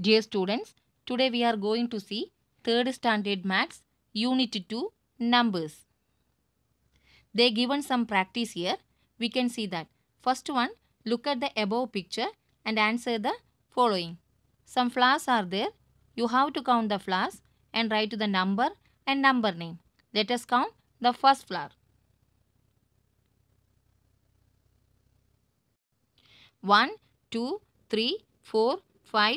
Dear students, today we are going to see 3rd standard maths unit 2 numbers. They given some practice here. We can see that. First one, look at the above picture and answer the following. Some flowers are there. You have to count the flowers and write the number and number name. Let us count the first flower. 1, 2, 3, 4, 5,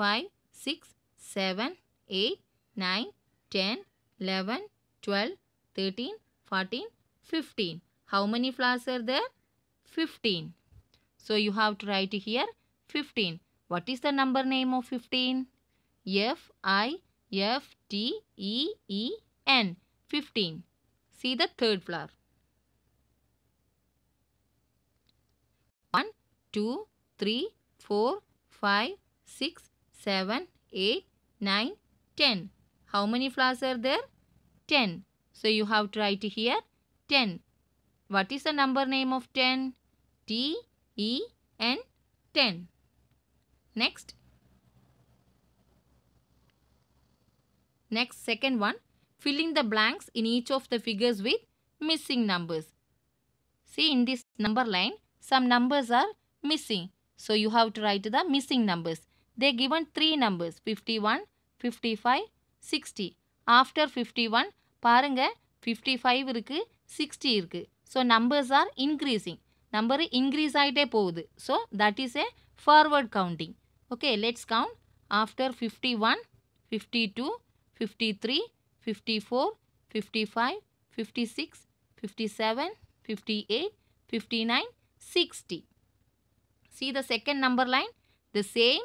5, 6, 7, 8, 9, 10, 11, 12, 13, 14, 15. How many flowers are there? 15. So you have to write here 15. What is the number name of 15? F I F T E E N. 15. See the third flower. 1, 2, 3, 4, 5, 6, 7, 8, 9, 10. How many flowers are there? 10. So you have to write here 10. What is the number name of 10? T, E, N, 10. Next. Next, second one. Filling the blanks in each of the figures with missing numbers. See, in this number line, some numbers are missing. So, you have to write the missing numbers. They given three numbers 51, 55, 60. After 51 பாருங்க 55 இருக்கு 60 இருக்கு. So numbers are increasing. Number increase ஆயிட்டே போகுது. So that is a forward counting. Okay, let's count. After 51, 52, 53, 54, 55, 56, 57, 58, 59, 60. See the second number line? The same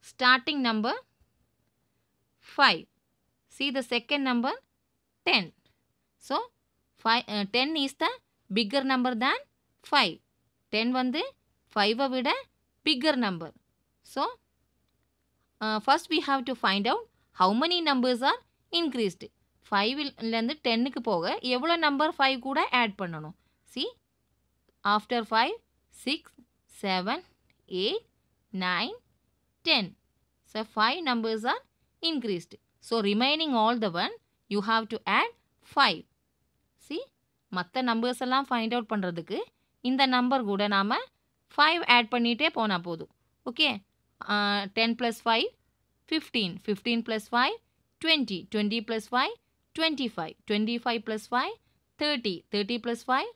starting number 5. See the second number 10. So, five, uh, 10 is the bigger number than 5. 10 வந்து 5 விட bigger number. So, uh, first we have to find out how many numbers are increased. 5 10 இக்கு போக எவ்வளோ நம்பர 5 கூட add பண்ணணும் See, after 5 6 7 8 9 ten So five numbers are increased So remaining all the one you have to add five see மற்ற numbers எல்லாம் find out பண்ணுறதுக்கு இந்த நம்பர் கூட நாம் ஃபைவ் ஆட் பண்ணிகிட்டே போனால் போதும் okay ten plus five fifteen fifteen plus five twenty twenty plus five twenty five twenty five plus five thirty thirty plus five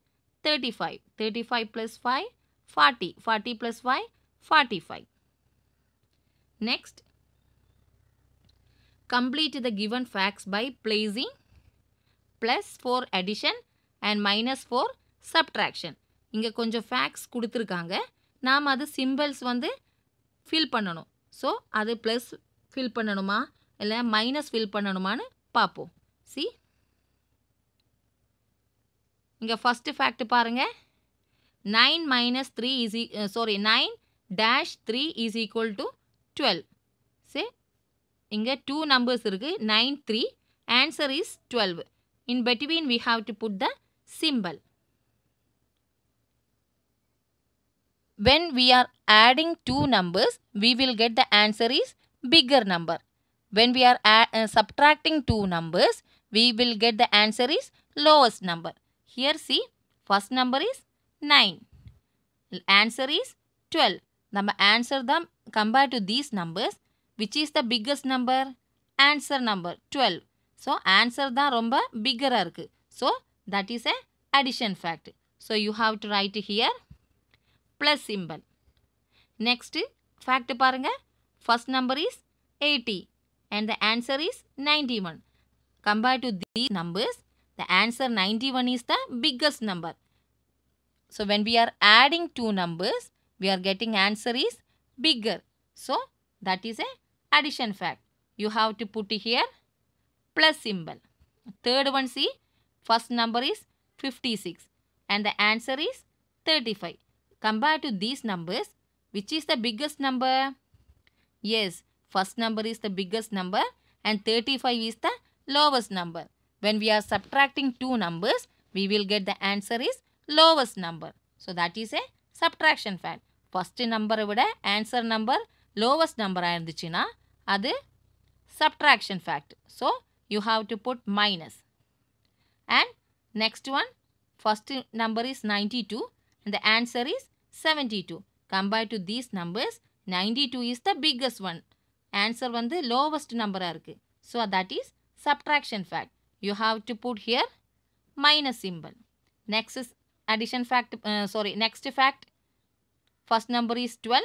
thirty five thirty five plus five forty forty plus five forty five next complete the given facts by placing plus four addition and minus four subtraction. இங்கே கொஞ்சம் facts கொடுத்துருக்காங்க நாம் அது symbols வந்து fill பண்ணணும் so அது plus fill பண்ணணுமா இல்லை மைனஸ் ஃபில் பண்ணணுமான்னு பார்ப்போம் சி இங்கே ஃபஸ்ட்டு ஃபேக்ட் பாருங்கள் nine minus three is sorry nine dash three is equal to 12. Say இங்கே டூ நம்பர்ஸ் இருக்குது Nine, three. Answer is twelve. In between, we have to put the symbol. When we are adding two numbers, we will get the answer is bigger number. When we are uh, uh subtracting two numbers, we will get the answer is lowest number. Here see, first number is 9. Answer is 12. நம்ம answer தான் compare to these numbers which is the biggest number answer number twelve so answer தான் ரொம்ப பிக்கராக இருக்குது so that is a addition fact so you have to write here plus simple next fact பாருங்கள் first number is eighty and the answer is ninety one compare to the numbers the answer ninety one is the biggest number so when we are adding two numbers we are getting answer is bigger. So, that is a addition fact. You have to put here plus symbol. Third one see, first number is 56 and the answer is 35. Compared to these numbers, which is the biggest number? Yes, first number is the biggest number and 35 is the lowest number. When we are subtracting two numbers, we will get the answer is lowest number. So that is a subtraction fact. First number vida answer number lowest number aayirundichina adu subtraction fact. So you have to put minus. And next one first number is 92 and the answer is 72. Compare to these numbers 92 is the biggest one. Answer one the lowest number aayirukku. So that is subtraction fact. You have to put here minus symbol. Next is addition fact, uh, sorry, next fact, first number is 12,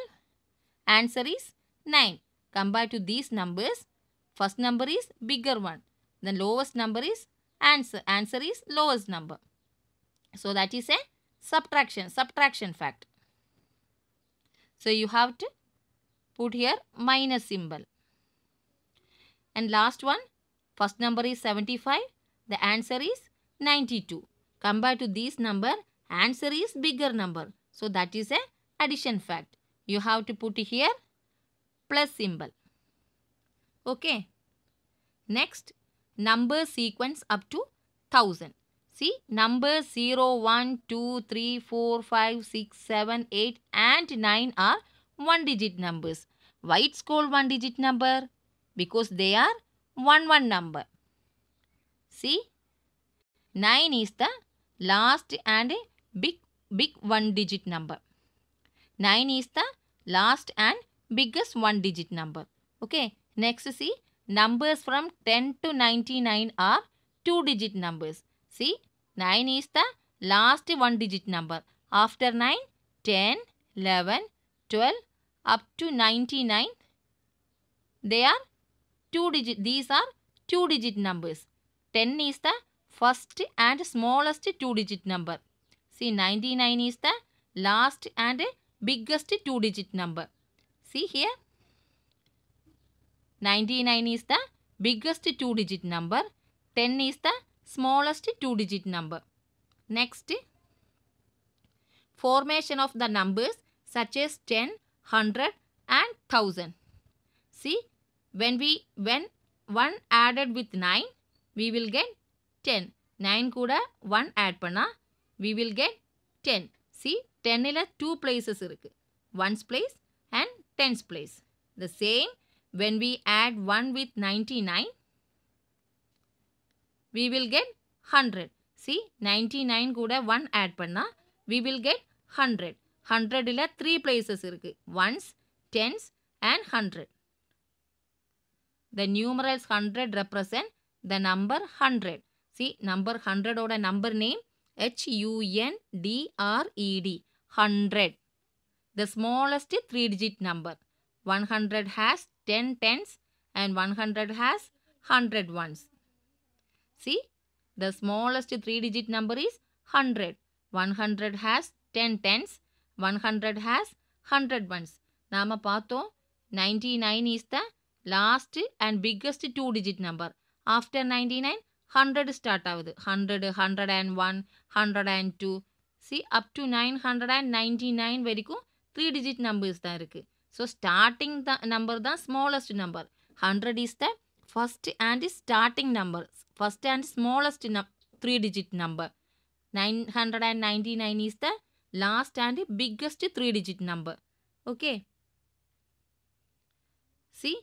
answer is 9. Compared to these numbers, first number is bigger one, then lowest number is answer, answer is lowest number. So that is a subtraction, subtraction fact. So you have to put here minus symbol. And last one, first number is 75, the answer is 92. Compared to this number, Answer is bigger number. So that is a addition fact. You have to put here plus symbol. Okay. Next, number sequence up to 1000. See, number 0, 1, 2, 3, 4, 5, 6, 7, 8 and 9 are one digit numbers. Why it's called one digit number? Because they are one one number. See, 9 is the last and big, big one digit number. 9 is the last and biggest one digit number. Okay. Next see numbers from 10 to 99 are two digit numbers. See 9 is the last one digit number. After 9, 10, 11, 12 up to 99 they are two digit these are two digit numbers 10 is the first and smallest two digit number See 99 is the last and biggest two digit number. See here. 99 is the biggest two digit number. 10 is the smallest two digit number. Next. Formation of the numbers such as 10, 100 and 1000. See when we when 1 added with 9 we will get 10. 9 கூட 1 add பண்ணா we will get 10. See ten 10ல two places இருக்கு. Ones place and tens place. The same when we add 1 with 99 we will get 100. See 99 கூட 1 add panna we will get 100. Hundred 100ல three places இருக்கு. Ones, tens and 100. The numerals 100 represent the number 100. See number 100 a number name H-U-N-D-R-E-D, 100. The smallest three-digit number. 100 has 10 tens and 100 has 100 ones. See, the smallest three-digit number is 100. 100 has 10 tens, 100 has 100 ones. நாம 99 is the last and biggest two-digit number. After 99, hundred start ஆகுது hundred hundred and one hundred and two see up to nine hundred and ninety nine வரைக்கும் three digit numbers தான் இருக்குது so starting தான் number தான் smallest number hundred is the first and starting number first and smallest நம் three digit number nine hundred and ninety nine is the last and biggest three digit number okay see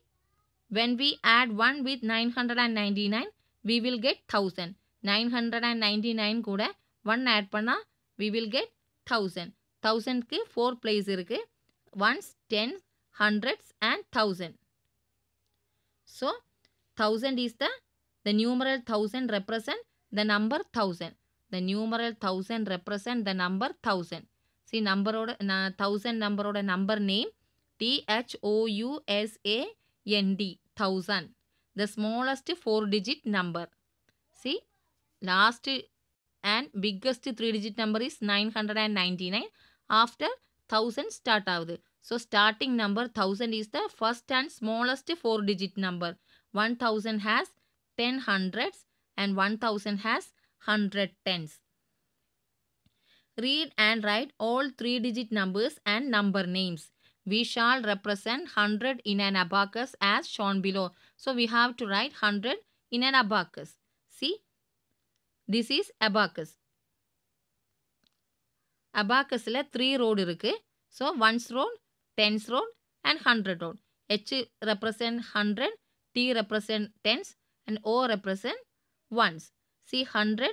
when we add 1 with 999 we will get 1000. 999 1 add panna, we will get 1000. 1000 ku 4 place irukku. 1s, 10s, 100s and 1000. So, 1000 is the, the numeral 1000 represent the number 1000. The numeral 1000 represent the number 1000. See, number oda, na, 1000 number oda number name. T-H-O-U-S-A-N-D. 1000 the smallest four digit number. See last and biggest three digit number is 999 after 1000 start out. So starting number 1000 is the first and smallest four digit number. 1000 has 10 hundreds and 1000 has 100 tens. Read and write all three digit numbers and number names. We shall represent 100 in an abacus as shown below. So we have to write 100 in an abacus. See, this is abacus. Abacus le 3 road irukku. So 1's row, 10's row, and 100 row. H represent 100, T represent 10's and O represent 1's. See 100,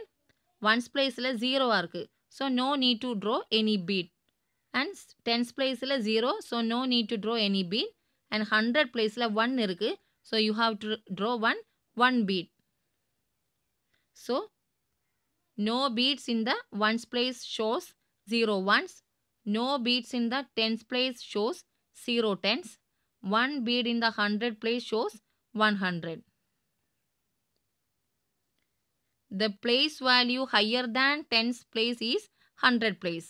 1's place le 0 arukku. So no need to draw any bead. And tens place 0, so no need to draw any bead. And 100 place 1 irukku. So you have to draw one, one bead. So no beads in the ones place shows zero ones. No beads in the tens place shows zero tens. One bead in the hundred place shows 100. The place value higher than tens place is hundred place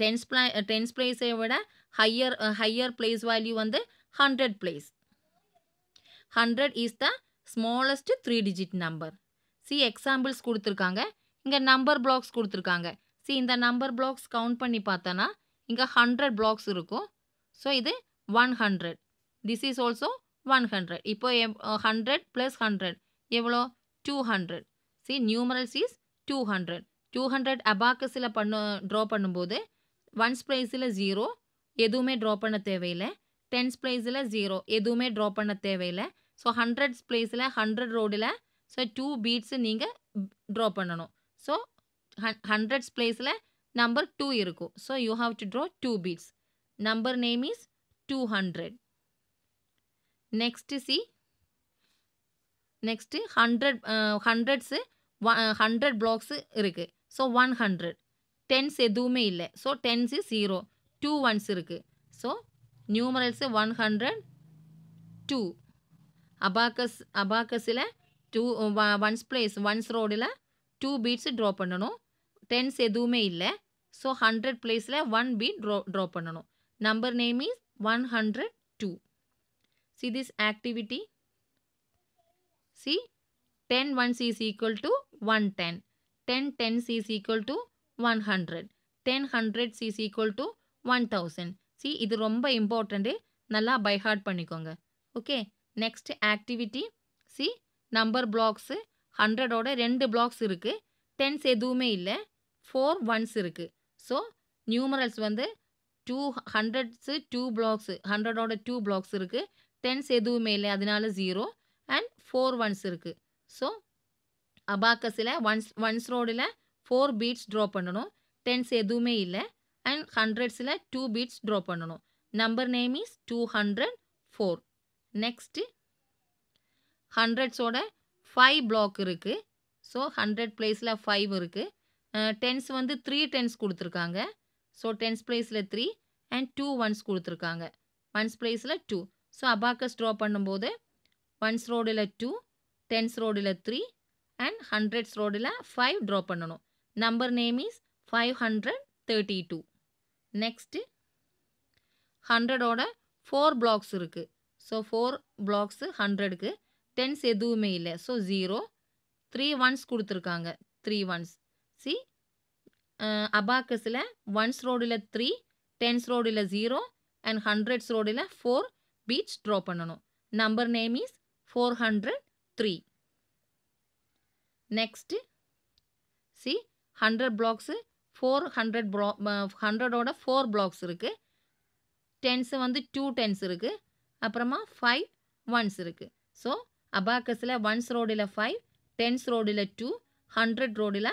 tens uh, uh, tens place ப்ளேஸை eh, விட ah? higher higher place value வந்து hundred place. Hundred is the smallest three digit number see examples கொடுத்துருக்காங்க இங்கே number blocks கொடுத்துருக்காங்க see இந்த number blocks count பண்ணி பார்த்தோன்னா இங்கே ஹண்ட்ரட் பிளாக்ஸ் இருக்கும் ஸோ இது one hundred this is also one hundred இப்போ எவ் ஹண்ட்ரட் ப்ளஸ் ஹண்ட்ரட் எவ்வளோ two hundred see numerals is two hundred two hundred அபாக்கஸில் பண்ண ட்ரா பண்ணும்போது ஒன்ஸ் ப்ரைஸில் ஜீரோ எதுவுமே ட்ரா பண்ண தேவையில்லை டென்ஸ் ப்ளேஸில் ஜீரோ எதுவுமே ட்ரா பண்ண தேவையில்லை ஸோ ஹண்ட்ரட்ஸ் ப்ளேஸில் ஹண்ட்ரட் ரோடில் ஸோ டூ பீட்ஸு நீங்கள் ட்ரா பண்ணணும் ஸோ ஹண்ட்ரட்ஸ் ப்ளேஸில் நம்பர் டூ இருக்கும் so you have to draw two beads number name is two hundred next see next hundred hundreds hundred blocks இருக்குது so one hundred tens எதுவுமே இல்லை so tens zero two ones இருக்குது so numerals one hundred two abacus அபாக்கஸில் two ones place ones ரோடில் two beads draw பண்ணணும் tens எதுவுமே இல்லை so hundred பிளேஸில் ஒன் பீட் ட்ரோ ட்ரா பண்ணணும் number name is one hundred two see this activity see ten ones is equal to one ten ten tens is equal to one hundred ten hundreds is equal to one thousand see இது ரொம்ப important நல்லா by heart பண்ணிக்கோங்க okay next activity see number blocks ஹண்ட்ரடோட ரெண்டு blocks இருக்குது tens எதுவுமே இல்லை four ones இருக்குது ஸோ நியூமரல்ஸ் வந்து டூ ஹண்ட்ரட்ஸு டூ பிளாக்ஸு ஹண்ட்ரடோட டூ பிளாக்ஸ் இருக்குது டென்ஸ் எதுவுமே இல்லை அதனால ஜீரோ அண்ட் ஃபோர் ஒன்ஸ் இருக்குது ஸோ அபாக்கஸில் ஒன்ஸ் ஒன்ஸ் ரோடில் ஃபோர் பீட்ஸ் ட்ரா பண்ணணும் டென்ஸ் எதுவுமே இல்லை அண்ட் ஹண்ட்ரட்ஸில் டூ பீட்ஸ் ட்ரா பண்ணணும் number name is two hundred four next ஹண்ட்ரட்ஸோட ஃபைவ் பிளாக் இருக்குது ஸோ ஹண்ட்ரட் பிளேஸில் ஃபைவ் இருக்குது டென்ஸ் வந்து த்ரீ டென்ஸ் கொடுத்துருக்காங்க ஸோ டென்ஸ் பிளேஸில் த்ரீ அண்ட் டூ ஒன்ஸ் கொடுத்துருக்காங்க ஒன்ஸ் பிளேஸில் டூ ஸோ அபாக்கஸ் ட்ரா பண்ணும்போது ஒன்ஸ் ரோடில் டூ டென்ஸ் ரோடில் த்ரீ அண்ட் ஹண்ட்ரட்ஸ் ரோடில் ஃபைவ் ட்ரா பண்ணணும் number name is five hundred thirty two next ஹண்ட்ரடோட ஃபோர் பிளாக்ஸ் இருக்குது ஸோ ஃபோர் பிளாக்ஸு ஹண்ட்ரடுக்கு டென்ஸ் எதுவுமே இல்லை ஸோ ஜீரோ த்ரீ ஒன்ஸ் கொடுத்துருக்காங்க த்ரீ ஒன்ஸ் சி அபாக்கஸில் ஒன்ஸ் ரோடில் த்ரீ டென்ஸ் ரோடில் ஜீரோ அண்ட் ஹண்ட்ரட்ஸ் ரோடில் ஃபோர் பீச் ட்ரா பண்ணணும் number name is four hundred three next see hundred blocks four hundred ப்ளா ஹண்ட்ரடோட ஃபோர் பிளாக்ஸ் இருக்குது டென்ஸு வந்து டூ டென்ஸ் இருக்குது அப்புறமா ஃபைவ் ஒன்ஸ் இருக்குது ஸோ அபாக்கஸில் ஒன்ஸ் ரோடில் ஃபைவ் டென்ஸ் ரோடில் டூ ஹண்ட்ரட் ரோடில்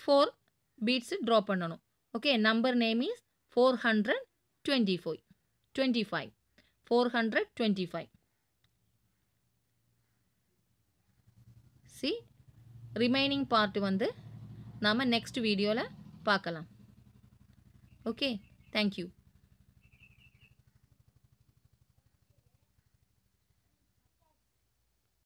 ஃபோர் பீட்ஸு ட்ரா பண்ணணும் okay number name is four hundred twenty five twenty five four hundred twenty five see remaining part வந்து நாம் நெக்ஸ்ட் வீடியோவில் பார்க்கலாம் ஓகே தேங்க்யூ